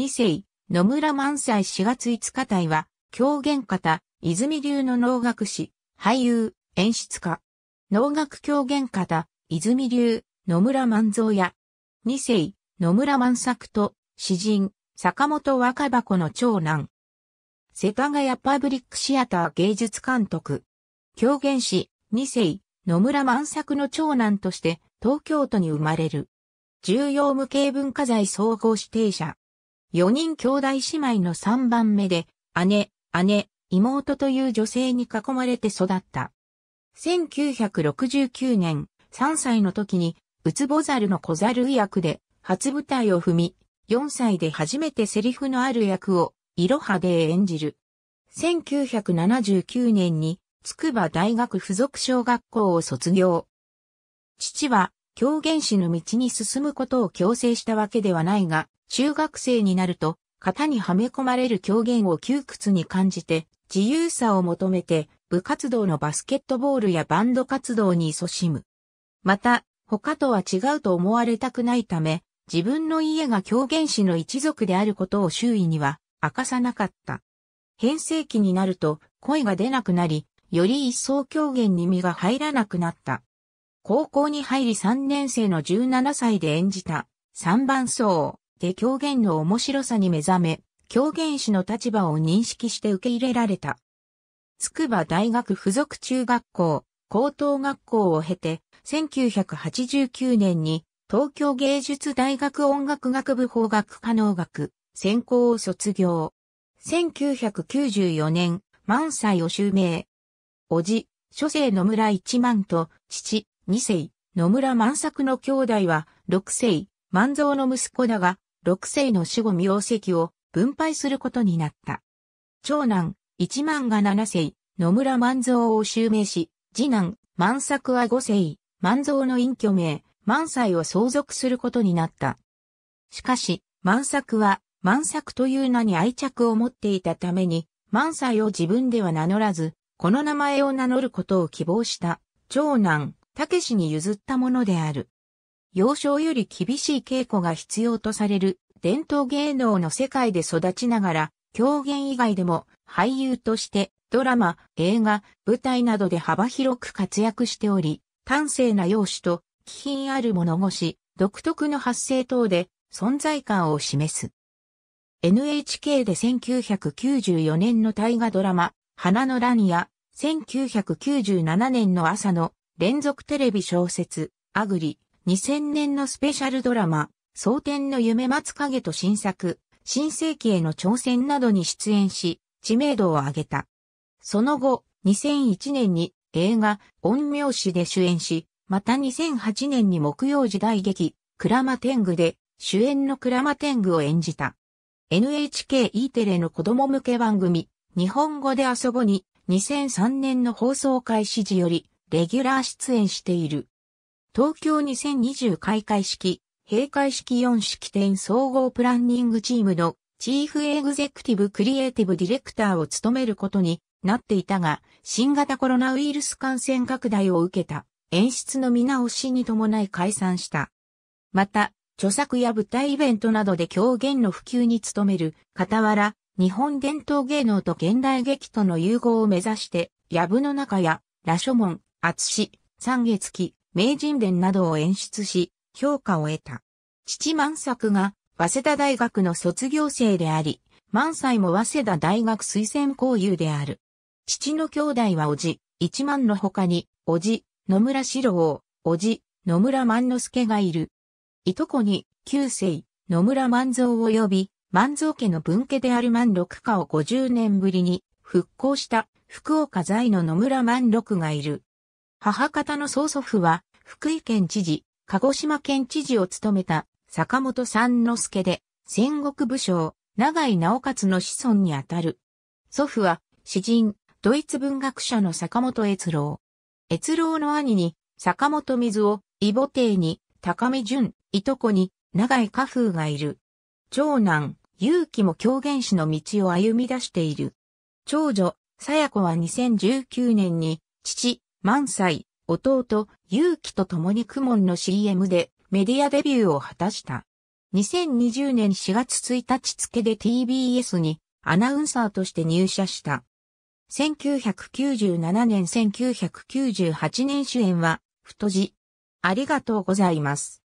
二世、野村萬斎4月5日隊は、狂言方、泉流の能楽師、俳優、演出家。能楽狂言方、泉流、野村万蔵や、二世、野村万作と、詩人、坂本若箱の長男。世田谷パブリックシアター芸術監督。狂言師、二世、野村万作の長男として、東京都に生まれる。重要無形文化財総合指定者。4人兄弟姉妹の3番目で、姉、姉、妹という女性に囲まれて育った。1969年、3歳の時に、ウツボザルの小る役で、初舞台を踏み、4歳で初めてセリフのある役を、いろはで演じる。1979年に、筑波大学附属小学校を卒業。父は、狂言師の道に進むことを強制したわけではないが、中学生になると、型にはめ込まれる狂言を窮屈に感じて、自由さを求めて、部活動のバスケットボールやバンド活動に勤しむ。また、他とは違うと思われたくないため、自分の家が狂言師の一族であることを周囲には明かさなかった。変声期になると声が出なくなり、より一層狂言に身が入らなくなった。高校に入り3年生の17歳で演じた3番層。て狂言の面白さに目覚め、狂言師の立場を認識して受け入れられた。筑波大学附属中学校、高等学校を経て、1989年に東京芸術大学音楽学部法学科能学専攻を卒業。1994年、満載を襲名。おじ、諸世野村一万と父、二世、野村万作の兄弟は、六世、万蔵の息子だが、六世の死後名跡を分配することになった。長男、一万が七世、野村万蔵を襲名し、次男、万作は五世、万蔵の隠居名、万歳を相続することになった。しかし、万作は、万作という名に愛着を持っていたために、万歳を自分では名乗らず、この名前を名乗ることを希望した、長男、武氏に譲ったものである。幼少より厳しい稽古が必要とされる伝統芸能の世界で育ちながら、狂言以外でも俳優としてドラマ、映画、舞台などで幅広く活躍しており、端正な容姿と気品ある物腰、独特の発声等で存在感を示す。NHK で1994年の大河ドラマ、花の乱や、1997年の朝の連続テレビ小説、アグリ、2000年のスペシャルドラマ、蒼天の夢松影と新作、新世紀への挑戦などに出演し、知名度を上げた。その後、2001年に映画、陰陽師で主演し、また2008年に木曜時代劇、鞍馬天狗で主演の鞍馬天狗を演じた。NHKE テレの子供向け番組、日本語で遊ぼに、2003年の放送開始時より、レギュラー出演している。東京2020開会式、閉会式4式典総合プランニングチームのチーフエグゼクティブクリエイティブディレクターを務めることになっていたが、新型コロナウイルス感染拡大を受けた演出の見直しに伴い解散した。また、著作や舞台イベントなどで狂言の普及に努める、傍ら、日本伝統芸能と現代劇との融合を目指して、ブの中や、羅書門、厚志、三月期、名人伝などを演出し、評価を得た。父万作が、早稲田大学の卒業生であり、万歳も早稲田大学推薦交友である。父の兄弟はおじ、一万の他に、おじ、野村四郎、おじ、野村万之助がいる。いとこに、旧世、野村万蔵を呼び、万蔵家の分家である万六家を50年ぶりに復興した福岡在の野村万六がいる。母方の曽祖父は福井県知事、鹿児島県知事を務めた坂本三之助で、戦国武将、長井直勝の子孫にあたる。祖父は、詩人、ドイツ文学者の坂本悦郎。悦郎の兄に、坂本水を、異母帝に、高見淳、いとこに、長井家風がいる。長男、勇気も狂言師の道を歩み出している。長女、さや子は2019年に、父、万歳、弟、勇気と共にクモンの CM でメディアデビューを果たした。2020年4月1日付で TBS にアナウンサーとして入社した。1997年1998年主演は、太字。ありがとうございます。